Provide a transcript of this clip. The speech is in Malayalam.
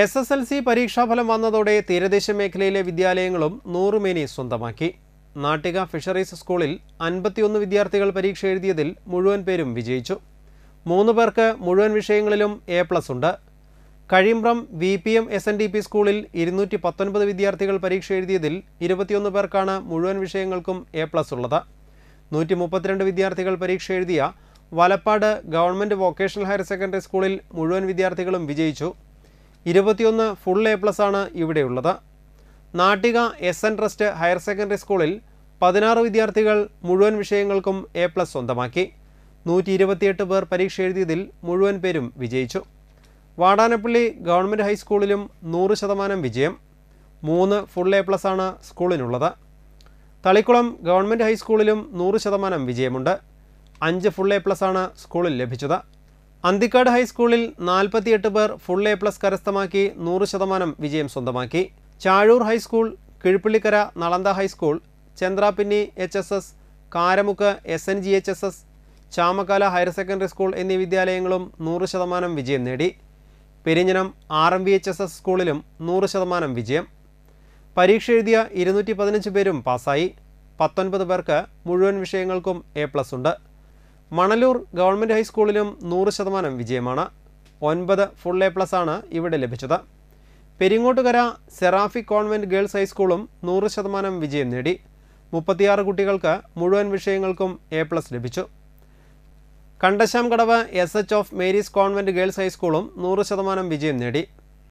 എസ് എസ് എൽ സി പരീക്ഷാഫലം വന്നതോടെ തീരദേശ മേഖലയിലെ വിദ്യാലയങ്ങളും നൂറുമേനി സ്വന്തമാക്കി നാട്ടിക ഫിഷറീസ് സ്കൂളിൽ അൻപത്തിയൊന്ന് വിദ്യാർത്ഥികൾ പരീക്ഷ എഴുതിയതിൽ മുഴുവൻ പേരും വിജയിച്ചു മൂന്ന് പേർക്ക് മുഴുവൻ വിഷയങ്ങളിലും എ പ്ലസ് ഉണ്ട് കഴിയുമ്പ്രം V P M S N D P സ്കൂളിൽ ഇരുന്നൂറ്റി പത്തൊൻപത് വിദ്യാർത്ഥികൾ പരീക്ഷ എഴുതിയതിൽ ഇരുപത്തിയൊന്ന് പേർക്കാണ് മുഴുവൻ വിഷയങ്ങൾക്കും എ പ്ലസ് ഉള്ളത് നൂറ്റി മുപ്പത്തിരണ്ട് വിദ്യാർത്ഥികൾ പരീക്ഷ എഴുതിയ Valappad government vocational higher secondary സ്കൂളിൽ മുഴുവൻ വിദ്യാർത്ഥികളും വിജയിച്ചു ഇരുപത്തിയൊന്ന് ഫുൾ എ പ്ലസ് ആണ് ഇവിടെയുള്ളത് Nattika S N trust higher secondary സ്കൂളിൽ പതിനാറ് വിദ്യാർത്ഥികൾ മുഴുവൻ വിഷയങ്ങൾക്കും എ പ്ലസ് സ്വന്തമാക്കി നൂറ്റി ഇരുപത്തിയെട്ട് പേർ പരീക്ഷ എഴുതിയതിൽ മുഴുവൻ പേരും വിജയിച്ചു വാടാനപ്പള്ളി ഗവൺമെൻറ് ഹൈസ്കൂളിലും നൂറ് ശതമാനം വിജയം മൂന്ന് ഫുൾ എ പ്ലസ് ആണ് സ്കൂളിനുള്ളത് തളിക്കുളം ഗവൺമെൻറ് ഹൈസ്കൂളിലും നൂറ് ശതമാനം വിജയമുണ്ട് അഞ്ച് ഫുൾ എ പ്ലസ് ആണ് സ്കൂളിൽ ലഭിച്ചത് അന്തിക്കാട് ഹൈസ്കൂളിൽ നാൽപ്പത്തിയെട്ട് പേർ ഫുൾ എ പ്ലസ് കരസ്ഥമാക്കി നൂറ് ശതമാനം വിജയം സ്വന്തമാക്കി Chazhoor high school Kizhuppillikkara Nalanda high school Chandrapinni H S S Karamukku S N G H S S Chamakkala higher secondary school എന്നീ വിദ്യാലയങ്ങളും നൂറ് ശതമാനം വിജയം നേടി Perinjanam R M V H S S സ്കൂളിലും നൂറ് ശതമാനം വിജയം പരീക്ഷ എഴുതിയ ഇരുന്നൂറ്റി പതിനഞ്ച് പേരും പാസ്സായി പത്തൊൻപത് പേർക്ക് മുഴുവൻ വിഷയങ്ങൾക്കും എ പ്ലസ് ഉണ്ട് മണലൂർ ഗവൺമെൻറ് ഹൈസ്കൂളിലും നൂറ് ശതമാനം വിജയമാണ് ഒൻപത് ഫുൾ എ പ്ലസ് ആണ് ഇവിടെ ലഭിച്ചത് പെരിങ്ങോട്ടുകര സെറാഫി കോൺവെൻറ്റ് ഗേൾസ് ഹൈസ്കൂളും നൂറ് ശതമാനം വിജയം നേടി മുപ്പത്തിയാറ് കുട്ടികൾക്ക് മുഴുവൻ വിഷയങ്ങൾക്കും എ പ്ലസ് ലഭിച്ചു Kandassankadavu S H of Mary's convent girls ഹൈസ്കൂളും നൂറ് ശതമാനം വിജയം നേടി